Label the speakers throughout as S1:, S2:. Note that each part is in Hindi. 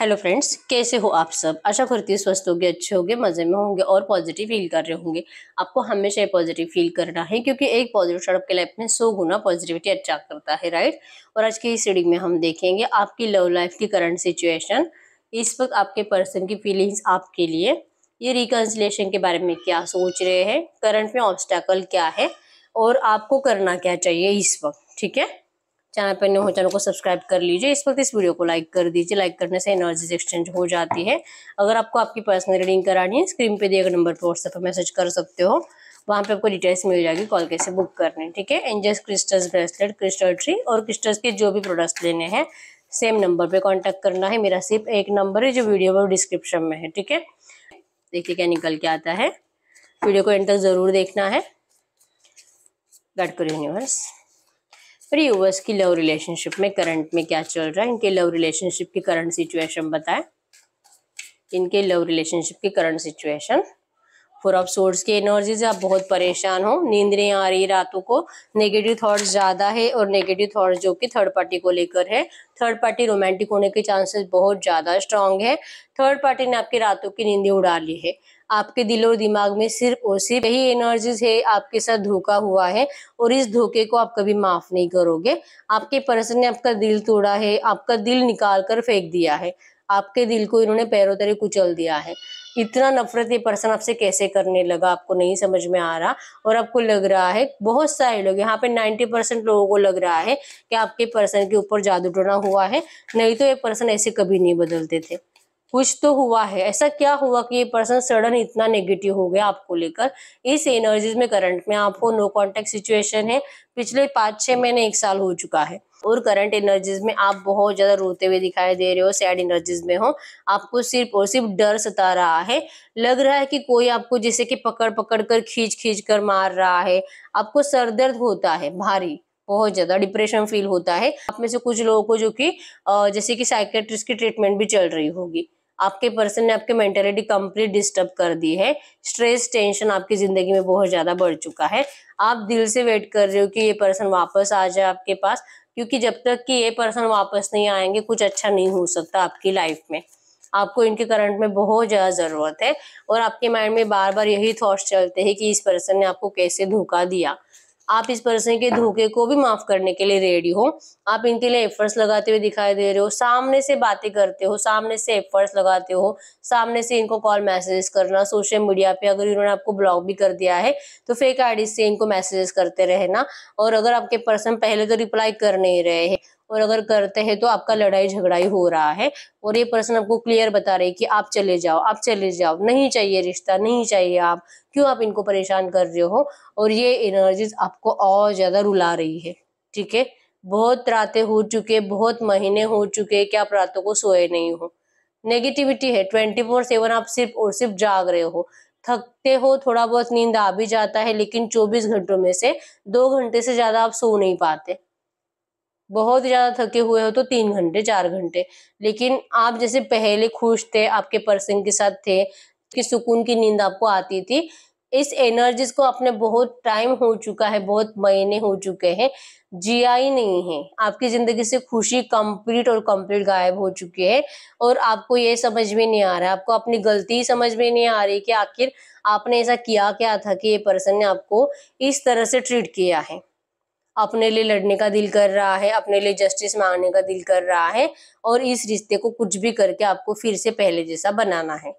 S1: हेलो फ्रेंड्स कैसे हो आप सब आशा करती हूँ स्वस्थ होगे अच्छे होगे मज़े में होंगे और पॉजिटिव फील कर रहे होंगे आपको हमेशा पॉजिटिव फील करना है क्योंकि एक पॉजिटिव शर्ट आपके लाइफ में सौ गुना पॉजिटिविटी अच्छा करता है राइट और आज की इस रीडिंग में हम देखेंगे आपकी लव लाइफ की करंट सिचुएशन इस वक्त आपके पर्सन की फीलिंग्स आपके लिए ये रिकन्सिलेशन के बारे में क्या सोच रहे हैं करंट में ऑब्स्टैकल क्या है और आपको करना क्या चाहिए इस वक्त ठीक है चैनल पर न्यू हो चैनल को सब्सक्राइब कर लीजिए इस वक्त इस वीडियो को लाइक कर दीजिए लाइक करने से एनर्जीज एक्सचेंज हो जाती है अगर आपको आपकी पर्सनल रीडिंग करानी है स्क्रीन पे दिए गए नंबर पर व्हाट्सएप पर मैसेज कर सकते हो वहाँ पे आपको डिटेल्स मिल जाएगी कॉल कैसे बुक करने ठीक है angels crystals bracelet crystal tree और क्रिस्टल्स के जो भी प्रोडक्ट्स लेने हैं सेम नंबर पर कॉन्टैक्ट करना है मेरा सिर्फ एक नंबर है जो वीडियो में डिस्क्रिप्शन में है ठीक है देखिए क्या निकल के आता है वीडियो को एंड तक ज़रूर देखना है गड करो यूनिवर्स और यूवर्स की लव रिलेशनशिप में करंट में क्या चल रहा है इनके लव रिलेशनशिप की करंट सिचुएशन बताएं इनके लव रिलेशनशिप की current situation four of swords की एनर्जी से आप बहुत परेशान हो नींद नहीं आ रही रातों को नेगेटिव थॉट्स ज़्यादा है और नेगेटिव थॉट्स जो कि थर्ड पार्टी को लेकर है थर्ड पार्टी रोमांटिक होने के चांसेस बहुत ज़्यादा स्ट्रांग है थर्ड पार्टी ने आपकी रातों की नींदें उड़ा ली है आपके दिल और दिमाग में सिर्फ और सिर्फ यही एनर्जीज है आपके साथ धोखा हुआ है और इस धोखे को आप कभी माफ नहीं करोगे आपके पर्सन ने आपका दिल तोड़ा है आपका दिल निकाल कर फेंक दिया है आपके दिल को इन्होंने पैरों तले कुचल दिया है इतना नफरत ये पर्सन आपसे कैसे करने लगा आपको नहीं समझ में आ रहा और आपको लग रहा है बहुत सारे लोग यहाँ पे 90 परसेंट लोगों को लग रहा है कि आपके पर्सन के ऊपर जादू टोना हुआ है नहीं तो ये पर्सन ऐसे कभी नहीं बदलते थे कुछ तो हुआ है ऐसा क्या हुआ कि ये पर्सन सडन इतना नेगेटिव हो गया आपको लेकर इस एनर्जीज में करंट में आप हो नो कॉन्टेक्ट सिचुएशन है पिछले पाँच छः महीने एक साल हो चुका है और करंट एनर्जीज में आप बहुत ज़्यादा रोते हुए दिखाई दे रहे हो सैड एनर्जीज में हो आपको सिर्फ और सिर्फ डर सता रहा है लग रहा है कि कोई आपको जैसे कि पकड़ पकड़ कर खींच खींच कर मार रहा है आपको सर दर्द होता है भारी बहुत ज्यादा डिप्रेशन फील होता है आप में से कुछ लोगों को जो कि जैसे कि साइकेट्रिस्ट की ट्रीटमेंट भी चल रही होगी आपके पर्सन ने आपकी मेंटेलिटी कंप्लीट डिस्टर्ब कर दी है स्ट्रेस टेंशन आपकी ज़िंदगी में बहुत ज़्यादा बढ़ चुका है आप दिल से वेट कर रहे हो कि ये पर्सन वापस आ जाए आपके पास क्योंकि जब तक कि ये पर्सन वापस नहीं आएंगे कुछ अच्छा नहीं हो सकता आपकी लाइफ में आपको इनके करंट में बहुत ज़्यादा ज़रूरत है और आपके माइंड में बार बार यही थॉट्स चलते हैं कि इस पर्सन ने आपको कैसे धोखा दिया आप इस पर्सन के धोखे को भी माफ करने के लिए रेडी हो आप इनके लिए एफर्ट्स लगाते हुए दिखाई दे रहे हो सामने से बातें करते हो सामने से एफर्ट्स लगाते हो सामने से इनको कॉल मैसेजेस करना सोशल मीडिया पे अगर इन्होंने आपको ब्लॉक भी कर दिया है तो फेक आईडी से इनको मैसेजेस करते रहना और अगर आपके पर्सन पहले तो रिप्लाई कर नहीं रहे हैं और अगर करते हैं तो आपका लड़ाई झगड़ाई हो रहा है और ये पर्सन आपको क्लियर बता रही कि आप चले जाओ आप चले जाओ नहीं चाहिए रिश्ता नहीं चाहिए आप क्यों आप इनको परेशान कर रहे हो और ये एनर्जीज आपको और ज़्यादा रुला रही है ठीक है बहुत रातें हो चुके बहुत महीने हो चुके कि आप रातों को सोए नहीं हो नेगेटिविटी है ट्वेंटी फोर सेवन आप सिर्फ और सिर्फ जाग रहे हो थकते हो थोड़ा बहुत नींद आ भी जाता है लेकिन चौबीस घंटों में से दो घंटे से ज़्यादा आप सो नहीं पाते बहुत ज़्यादा थके हुए हो तो तीन घंटे चार घंटे लेकिन आप जैसे पहले खुश थे आपके पर्सन के साथ थे कि सुकून की नींद आपको आती थी इस एनर्जीज को आपने बहुत टाइम हो चुका है बहुत महीने हो चुके हैं जिया ही नहीं है आपकी ज़िंदगी से खुशी कंप्लीट और कंप्लीट गायब हो चुकी है और आपको ये समझ में नहीं आ रहा है आपको अपनी गलती समझ में नहीं आ रही कि आखिर आपने ऐसा किया क्या था कि ये पर्सन ने आपको इस तरह से ट्रीट किया है अपने लिए लड़ने का दिल कर रहा है अपने लिए जस्टिस मांगने का दिल कर रहा है और इस रिश्ते को कुछ भी करके आपको फिर से पहले जैसा बनाना है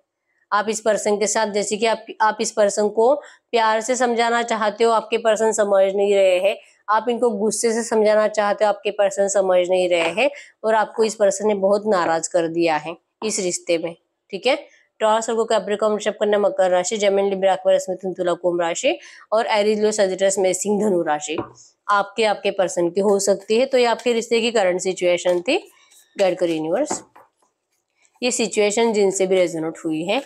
S1: आप इस पर्सन के साथ जैसे कि आप आप इस पर्सन को प्यार से समझाना चाहते हो आपके पर्सन समझ नहीं रहे हैं आप इनको गुस्से से समझाना चाहते हो आपके पर्सन समझ नहीं रहे हैं और आपको इस पर्सन ने बहुत नाराज कर दिया है इस रिश्ते में ठीक है टॉर्स और कैप्रिकॉम ऋषभ कन्या मकर राशि जमीन लिब्रा अक्वर तुला कुंभ राशि और एरिजलो लो सजिटस मेसिंग धनु राशि आपके आपके पर्सन की हो सकती है तो ये आपके रिश्ते की करंट सिचुएशन थी गड कर यूनिवर्स ये सिचुएशन जिनसे भी रेजोनेट हुई है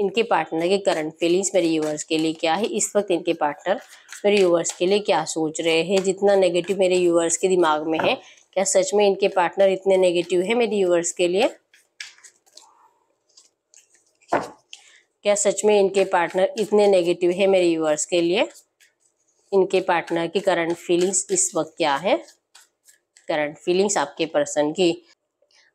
S1: इनके पार्टनर के करंट फीलिंग्स मेरे यूवर्स के लिए क्या है इस वक्त इनके पार्टनर मेरे यूवर्स के लिए क्या सोच रहे हैं जितना नेगेटिव मेरे यूवर्स के दिमाग में है क्या सच में इनके पार्टनर इतने नेगेटिव है मेरे यूवर्स के लिए क्या सच में इनके पार्टनर इतने नेगेटिव है मेरे यूवर्स के लिए इनके पार्टनर की करंट फीलिंग्स इस वक्त क्या है करंट फीलिंग्स आपके पर्सन की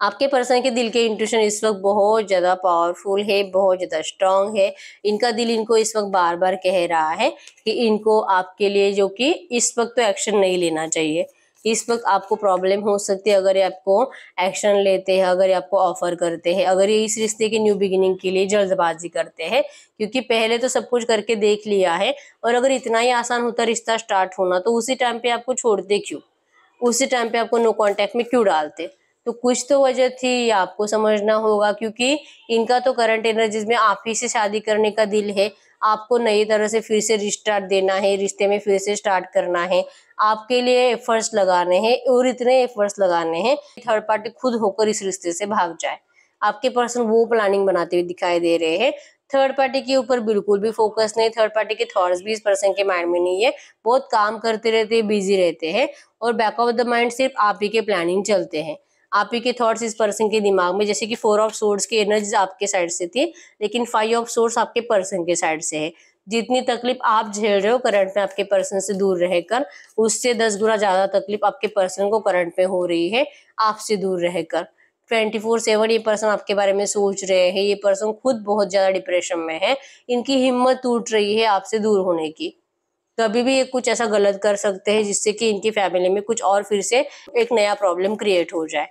S1: आपके पर्सन के दिल के इंट्यूशन इस वक्त बहुत ज़्यादा पावरफुल है बहुत ज़्यादा स्ट्रांग है इनका दिल इनको इस वक्त बार बार कह रहा है कि इनको आपके लिए जो कि इस वक्त तो एक्शन नहीं लेना चाहिए इस वक्त आपको प्रॉब्लम हो सकती है अगर ये आपको एक्शन लेते हैं अगर ये आपको ऑफर करते हैं अगर ये इस रिश्ते की न्यू बिगिनिंग के लिए जल्दबाजी करते हैं क्योंकि पहले तो सब कुछ करके देख लिया है और अगर इतना ही आसान होता रिश्ता स्टार्ट होना तो उसी टाइम पे आपको छोड़ते क्यों उसी टाइम पे आपको नो कॉन्टेक्ट में क्यों डालते तो कुछ तो वजह थी आपको समझना होगा क्योंकि इनका तो करंट एनर्जीज में आप ही से शादी करने का दिल है आपको नई तरह से फिर से रिस्टार्ट देना है रिश्ते में फिर से स्टार्ट करना है आपके लिए एफर्ट्स लगाने हैं और इतने एफर्ट्स लगाने हैं थर्ड पार्टी खुद होकर इस रिश्ते से भाग जाए आपके पर्सन वो प्लानिंग बनाते हुए दिखाई दे रहे हैं थर्ड पार्टी के ऊपर बिल्कुल भी फोकस नहीं थर्ड पार्टी के थॉट्स भी इस पर्सन के माइंड में नहीं है बहुत काम करते रहते हैं बिजी रहते हैं और बैक ऑफ द माइंड सिर्फ आप ही के प्लानिंग चलते हैं आप ही के थॉट्स इस पर्सन के दिमाग में जैसे कि फोर ऑफ सोर्स की एनर्जी आपके साइड से थी लेकिन फाइव ऑफ सोर्स आपके पर्सन के साइड से है जितनी तकलीफ आप झेल रहे हो करंट में आपके पर्सन से दूर रहकर उससे दस गुना ज्यादा तकलीफ आपके पर्सन को करंट में हो रही है आपसे दूर रहकर ट्वेंटी फोर सेवन ये पर्सन आपके बारे में सोच रहे हैं ये पर्सन खुद बहुत ज्यादा डिप्रेशन में है इनकी हिम्मत टूट रही है आपसे दूर होने की कभी भी ये कुछ ऐसा गलत कर सकते हैं जिससे कि इनकी फैमिली में कुछ और फिर से एक नया प्रॉब्लम क्रिएट हो जाए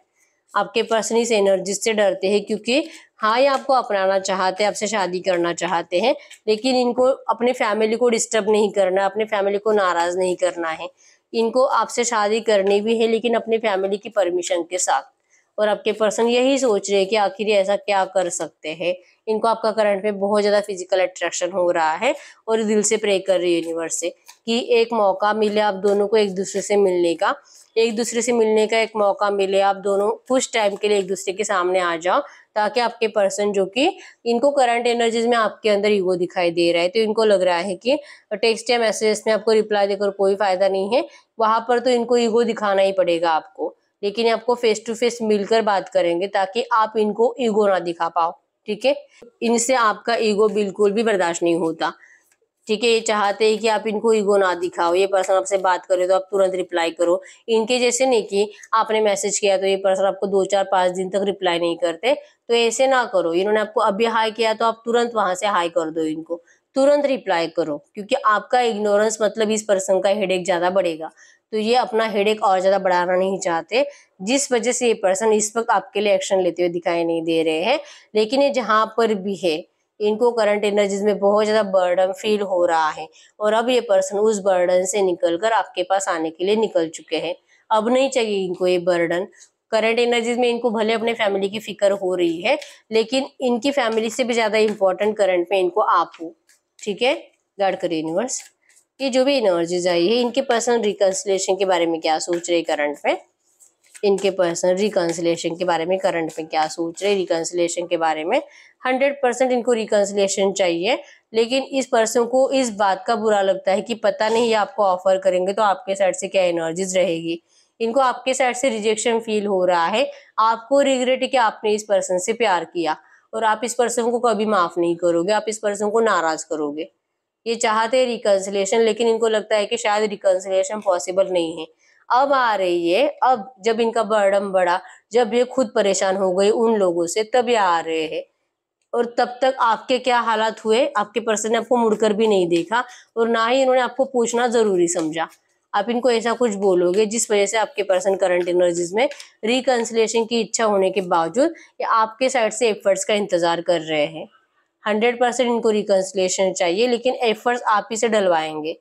S1: आपके पर्सन इस एनर्जी से डरते हैं क्योंकि हाँ ये आपको अपनाना चाहते हैं आपसे शादी करना चाहते हैं लेकिन इनको अपने फैमिली को डिस्टर्ब नहीं करना अपने फैमिली को नाराज नहीं करना है इनको आपसे शादी करनी भी है लेकिन अपने फैमिली की परमिशन के साथ और आपके पर्सन यही सोच रहे कि आखिर ऐसा क्या कर सकते हैं इनको आपका करंट में बहुत ज़्यादा फिजिकल अट्रैक्शन हो रहा है और दिल से प्रे कर रही है यूनिवर्स से कि एक मौका मिले आप दोनों को एक दूसरे से मिलने का एक दूसरे से मिलने का एक मौका मिले आप दोनों कुछ टाइम के लिए एक दूसरे के सामने आ जाओ ताकि आपके पर्सन जो कि इनको करंट एनर्जीज में आपके अंदर ईगो दिखाई दे रहा है तो इनको लग रहा है कि टेक्स्ट या मैसेजेस में आपको रिप्लाई देकर कोई फायदा नहीं है वहां पर तो इनको ईगो दिखाना ही पड़ेगा आपको लेकिन आपको फेस टू फेस मिलकर बात करेंगे ताकि आप इनको ईगो ना दिखा पाओ ठीक है इनसे आपका ईगो बिल्कुल भी बर्दाश्त नहीं होता ठीक है ये चाहते हैं कि आप इनको ईगो ना दिखाओ ये पर्सन आपसे बात करे तो आप तुरंत रिप्लाई करो इनके जैसे नहीं कि आपने मैसेज किया तो ये पर्सन आपको दो चार पांच दिन तक रिप्लाई नहीं करते तो ऐसे ना करो इन्होंने आपको अभी हाई किया तो आप तुरंत वहां से हाई कर दो इनको तुरंत रिप्लाई करो क्योंकि आपका इग्नोरेंस मतलब इस पर्सन का हेडेक ज्यादा बढ़ेगा तो ये अपना हेडेक और ज़्यादा बढ़ाना नहीं चाहते जिस वजह से ये पर्सन इस वक्त आपके लिए एक्शन लेते हुए दिखाई नहीं दे रहे हैं लेकिन ये जहाँ पर भी है इनको करंट एनर्जीज में बहुत ज़्यादा बर्डन फील हो रहा है और अब ये पर्सन उस बर्डन से निकल कर आपके पास आने के लिए निकल चुके हैं अब नहीं चाहिए इनको ये बर्डन करंट एनर्जीज में इनको भले अपने फैमिली की फिक्र हो रही है लेकिन इनकी फैमिली से भी ज़्यादा इंपॉर्टेंट करंट में इनको आप हो ठीक है गाड़ कर यूनिवर्स कि जो भी एनर्जीज आई है इनके पर्सनल रिकन्सिलेशन के बारे में क्या सोच रहे करंट में इनके पर्सनल रिकन्सिलेशन के बारे में करंट में क्या सोच रहे रिकन्सिलेशन के बारे में हंड्रेड परसेंट इनको रिकन्सिलेशन चाहिए लेकिन इस पर्सन को इस बात का बुरा लगता है कि पता नहीं ये आपको ऑफर करेंगे तो आपके साइड से क्या एनर्जीज रहेगी इनको आपके साइड से रिजेक्शन फील हो रहा है आपको रिग्रेट है कि आपने इस पर्सन से प्यार किया और आप इस पर्सन को कभी माफ नहीं करोगे आप इस पर्सन को नाराज करोगे ये चाहते रिकन्सिलेशन लेकिन इनको लगता है कि शायद रिकन्सिलेशन पॉसिबल नहीं है अब आ रही है अब जब इनका बर्डम बढ़ा जब ये खुद परेशान हो गए उन लोगों से तब ये आ रहे हैं और तब तक आपके क्या हालात हुए आपके पर्सन ने आपको मुड़कर भी नहीं देखा और ना ही इन्होंने आपको पूछना जरूरी समझा आप इनको ऐसा कुछ बोलोगे जिस वजह से आपके पर्सन करंट एनर्जीज में रिकन्सिलेशन की इच्छा होने के बावजूद ये आपके साइड से एफर्ट्स का इंतजार कर रहे हैं हंड्रेड परसेंट इनको रिकन्सलेशन चाहिए लेकिन एफर्ट्स आप ही से डलवाएंगे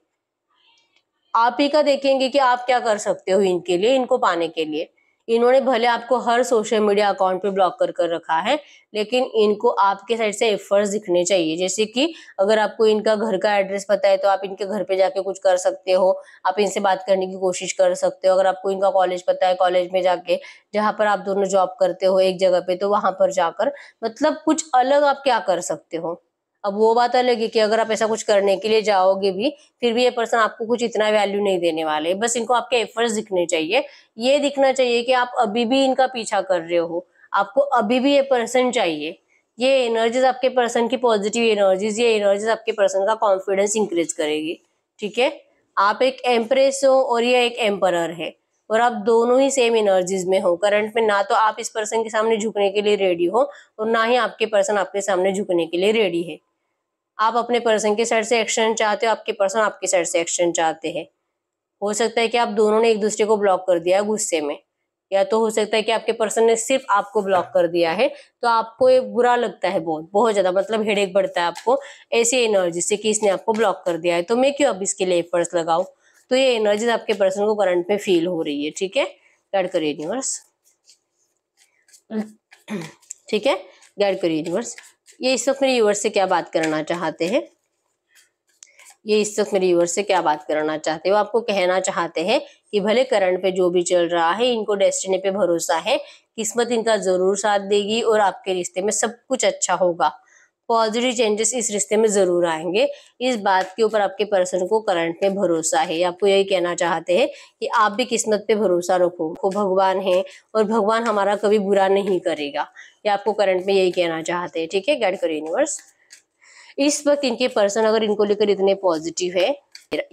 S1: आप ही का देखेंगे कि आप क्या कर सकते हो इनके लिए इनको पाने के लिए इन्होंने भले आपको हर सोशल मीडिया अकाउंट पे ब्लॉक कर कर रखा है लेकिन इनको आपके साइड से एफर्ट्स दिखने चाहिए जैसे कि अगर आपको इनका घर का एड्रेस पता है तो आप इनके घर पे जाके कुछ कर सकते हो आप इनसे बात करने की कोशिश कर सकते हो अगर आपको इनका कॉलेज पता है कॉलेज में जाके जहाँ पर आप दोनों जॉब करते हो एक जगह पे तो वहां पर जाकर मतलब कुछ अलग आप क्या कर सकते हो अब वो बात अलग है कि अगर आप ऐसा कुछ करने के लिए जाओगे भी फिर भी ये पर्सन आपको कुछ इतना वैल्यू नहीं देने वाले बस इनको आपके एफर्ट्स दिखने चाहिए ये दिखना चाहिए कि आप अभी भी इनका पीछा कर रहे हो आपको अभी भी ये पर्सन चाहिए ये एनर्जीज आपके पर्सन की पॉजिटिव एनर्जीज ये एनर्जीज आपके पर्सन का कॉन्फिडेंस इंक्रीज करेगी ठीक है आप एक एम्प्रेस हो और ये एक एम्परर है और आप दोनों ही सेम एनर्जीज में हो करंट में ना तो आप इस पर्सन के सामने झुकने के लिए रेडी हो और ना ही आपके पर्सन आपके सामने झुकने के लिए रेडी है आप अपने पर्सन के साइड से एक्शन चाहते हो आपके पर्सन आपकी साइड से एक्शन चाहते हैं हो सकता है कि आप दोनों ने एक दूसरे को ब्लॉक कर दिया है गुस्से में या तो हो सकता है कि आपके पर्सन ने सिर्फ आपको ब्लॉक कर दिया है तो आपको ये बुरा लगता है बहुत बहुत ज़्यादा मतलब हेडेक बढ़ता है आपको ऐसी एनर्जी से कि इसने आपको ब्लॉक कर दिया है तो मैं क्यों अब इसके लिए एफर्ट्स लगाऊ तो ये एनर्जी आपके पर्सन को करंट में फील हो रही है ठीक है गैड करिए यूनिवर्स ठीक है गैड करिए यूनिवर्स ये इस वक्त मेरे यूवर से क्या बात करना चाहते हैं ये इस वक्त मेरे यूवर से क्या बात करना चाहते वो आपको कहना चाहते हैं कि भले करंट पे जो भी चल रहा है इनको डेस्टिनी पे भरोसा है किस्मत इनका जरूर साथ देगी और आपके रिश्ते में सब कुछ अच्छा होगा पॉजिटिव चेंजेस इस रिश्ते में ज़रूर आएंगे इस बात के ऊपर आपके पर्सन को करंट में भरोसा है आपको यही कहना चाहते हैं कि आप भी किस्मत पे भरोसा रखो वो भगवान है और भगवान हमारा कभी बुरा नहीं करेगा ये आपको करंट में यही कहना चाहते हैं ठीक है गैड करो यूनिवर्स इस वक्त इनके पर्सन अगर इनको लेकर इतने पॉजिटिव है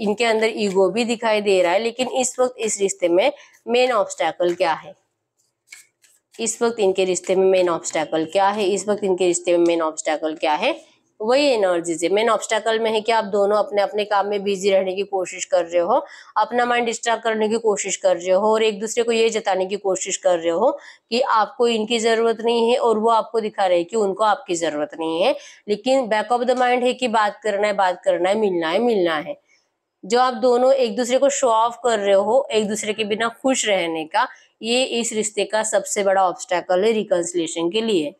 S1: इनके अंदर ईगो भी दिखाई दे रहा है लेकिन इस वक्त इस रिश्ते में मेन ऑब्स्टैकल क्या है इस वक्त इनके रिश्ते में मेन ऑब्स्टैकल क्या है इस वक्त इनके रिश्ते में मेन ऑब्स्टैकल क्या है वही एनर्जीज है मेन ऑब्स्टैकल में है कि आप दोनों अपने अपने काम में बिजी रहने की कोशिश कर रहे हो अपना माइंड डिस्ट्रैक्ट करने की कोशिश कर रहे हो और एक दूसरे को ये जताने की कोशिश कर रहे हो कि आपको इनकी जरूरत नहीं है और वो आपको दिखा रहे हैं कि उनको आपकी जरूरत नहीं है लेकिन बैक ऑफ द माइंड है कि बात करना है बात करना है मिलना है मिलना है जो आप दोनों एक दूसरे को शो ऑफ कर रहे हो एक दूसरे के बिना खुश रहने का ये इस रिश्ते का सबसे बड़ा ऑब्स्टेकल है रिकन्सिलेशन के लिए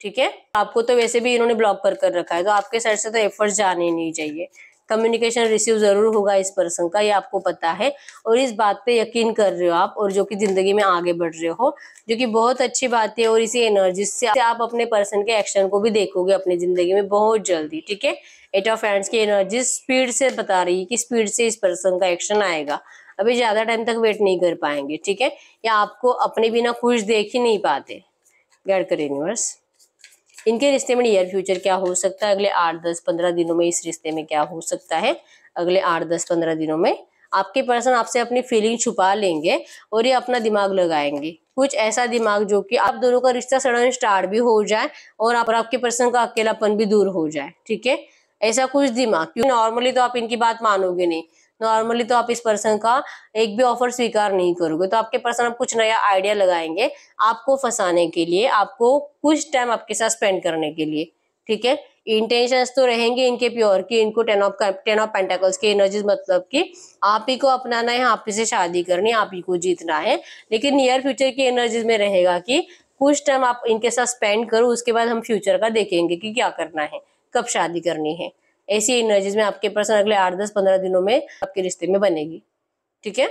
S1: ठीक है आपको तो वैसे भी इन्होंने ब्लॉक पर कर रखा है तो आपके साइड से तो एफर्ट्स जाने नहीं चाहिए कम्युनिकेशन रिसीव जरूर होगा इस पर्सन का ये आपको पता है और इस बात पे यकीन कर रहे हो आप और जो कि जिंदगी में आगे बढ़ रहे हो जो कि बहुत अच्छी बात है और इसी एनर्जी से आप अपने पर्सन के एक्शन को भी देखोगे अपनी जिंदगी में बहुत जल्दी ठीक है एट ऑफ एंड की एनर्जी स्पीड से बता रही है कि स्पीड से इस पर्सन का एक्शन आएगा अभी ज्यादा टाइम तक वेट नहीं कर पाएंगे ठीक है या आपको अपने बिना खुश देख ही नहीं पाते गैड कर यूनिवर्स इनके रिश्ते में नियर फ्यूचर क्या हो सकता है अगले आठ दस पंद्रह दिनों में इस रिश्ते में क्या हो सकता है अगले आठ दस पंद्रह दिनों में आपके पर्सन आपसे अपनी फीलिंग छुपा लेंगे और ये अपना दिमाग लगाएंगे कुछ ऐसा दिमाग जो कि आप दोनों का रिश्ता सडन स्टार्ट भी हो जाए और आप आपके पर्सन का अकेलापन भी दूर हो जाए ठीक है ऐसा कुछ दिमाग क्योंकि नॉर्मली तो आप इनकी बात मानोगे नहीं नॉर्मली तो आप इस पर्सन का एक भी ऑफर स्वीकार नहीं करोगे तो आपके पर्सन आप कुछ नया आइडिया लगाएंगे आपको फंसाने के लिए आपको कुछ टाइम आपके साथ स्पेंड करने के लिए ठीक है इंटेंशंस तो रहेंगे इनके प्योर की इनको ten of ten of pentacles की एनर्जीज मतलब कि आप ही को अपनाना है आप ही से शादी करनी है आप ही को जीतना है लेकिन नियर फ्यूचर की एनर्जीज में रहेगा कि कुछ टाइम आप इनके साथ स्पेंड करो उसके बाद हम फ्यूचर का देखेंगे कि क्या करना है कब शादी करनी है ऐसी एनर्जीज में आपके पर्सन अगले आठ दस पंद्रह दिनों में आपके रिश्ते में बनेगी ठीक है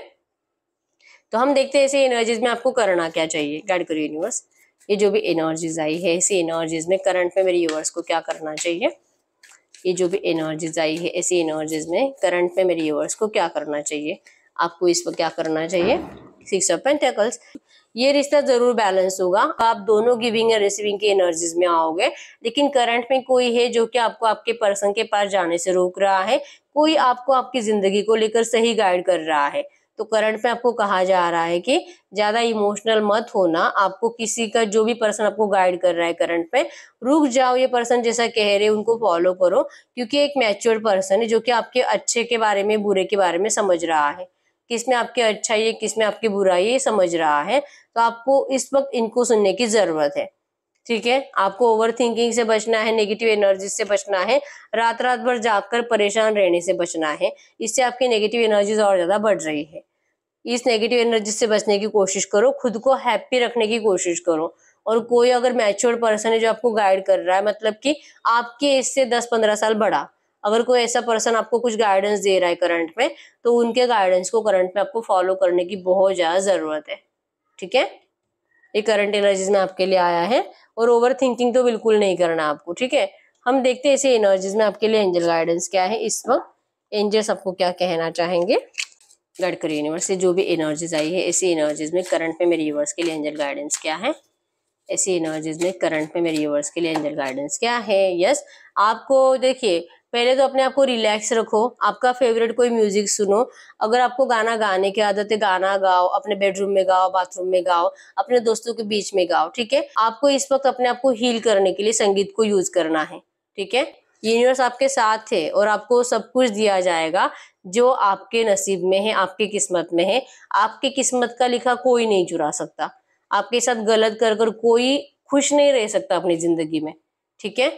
S1: तो हम देखते हैं ऐसी एनर्जीज में आपको करना क्या चाहिए गाइड करो यूनिवर्स ये जो भी एनर्जीज आई है ऐसी एनर्जीज में करंट में मेरे यूवर्स को क्या करना चाहिए ये जो भी एनर्जीज आई है ऐसी एनर्जीज में करंट में मेरे यूवर्स को क्या करना चाहिए आपको इस पर क्या करना चाहिए सिक्स ऑफ पेंटेकल्स ये रिश्ता जरूर बैलेंस होगा आप दोनों गिविंग एंड रिसीविंग की एनर्जीज में आओगे लेकिन करंट में कोई है जो कि आपको आपके पर्सन के पास जाने से रोक रहा है कोई आपको आपकी जिंदगी को लेकर सही गाइड कर रहा है तो करंट में आपको कहा जा रहा है कि ज्यादा इमोशनल मत होना आपको किसी का जो भी पर्सन आपको गाइड कर रहा है करंट में रुक जाओ ये पर्सन जैसा कह रहे उनको फॉलो करो क्योंकि एक मैच्योर पर्सन है जो कि आपके अच्छे के बारे में बुरे के बारे में समझ रहा है किस में आपकी अच्छाई है किस में आपकी बुराई है समझ रहा है तो आपको इस वक्त इनको सुनने की जरूरत है ठीक है आपको ओवर थिंकिंग से बचना है नेगेटिव एनर्जी से बचना है रात रात भर जागकर परेशान रहने से बचना है इससे आपकी नेगेटिव एनर्जीज और ज्यादा बढ़ रही है इस नेगेटिव एनर्जी से बचने की कोशिश करो खुद को हैप्पी रखने की कोशिश करो और कोई अगर मैच्योर पर्सन है जो आपको गाइड कर रहा है मतलब कि आपके इससे दस पंद्रह साल बड़ा अगर कोई ऐसा पर्सन आपको कुछ गाइडेंस दे रहा है करंट में तो उनके गाइडेंस को करंट में आपको फॉलो करने की बहुत ज़्यादा ज़रूरत है ठीक है ये करंट एनर्जीज में आपके लिए आया है और ओवर थिंकिंग तो बिल्कुल नहीं करना आपको ठीक है हम देखते हैं ऐसे एनर्जीज में आपके लिए एंजल गाइडेंस क्या है इस वक्त एंजल्स आपको क्या कहना चाहेंगे गडकरी यूनिवर्स से जो भी एनर्जीज आई है ऐसी एनर्जीज में करंट में मेरे यूवर्स के लिए एंजल गाइडेंस क्या है ऐसी एनर्जीज में करंट में मेरे यूवर्स के लिए एंजल गाइडेंस क्या है यस आपको देखिए पहले तो अपने आप को रिलैक्स रखो आपका फेवरेट कोई म्यूजिक सुनो अगर आपको गाना गाने की आदत है गाना गाओ अपने बेडरूम में गाओ बाथरूम में गाओ अपने दोस्तों के बीच में गाओ ठीक है आपको इस वक्त अपने आप को हील करने के लिए संगीत को यूज करना है ठीक है यूनिवर्स आपके साथ है और आपको सब कुछ दिया जाएगा जो आपके नसीब में है आपकी किस्मत में है आपकी किस्मत का लिखा कोई नहीं चुरा सकता आपके साथ गलत कर कर कोई खुश नहीं रह सकता अपनी जिंदगी में ठीक है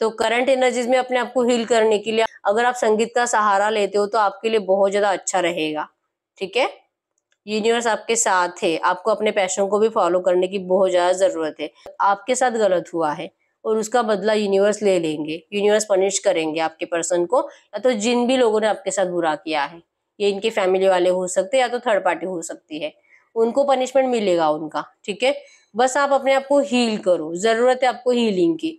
S1: तो करंट एनर्जीज में अपने आप को हील करने के लिए अगर आप संगीत का सहारा लेते हो तो आपके लिए बहुत ज्यादा अच्छा रहेगा ठीक है यूनिवर्स आपके साथ है आपको अपने पैशन को भी फॉलो करने की बहुत ज्यादा जरूरत है आपके साथ गलत हुआ है और उसका बदला यूनिवर्स ले लेंगे यूनिवर्स पनिश करेंगे आपके पर्सन को या तो जिन भी लोगों ने आपके साथ बुरा किया है ये इनके फैमिली वाले हो सकते हैं या तो थर्ड पार्टी हो सकती है उनको पनिशमेंट मिलेगा उनका ठीक है बस आप अपने आप को हील करो जरूरत है आपको हीलिंग की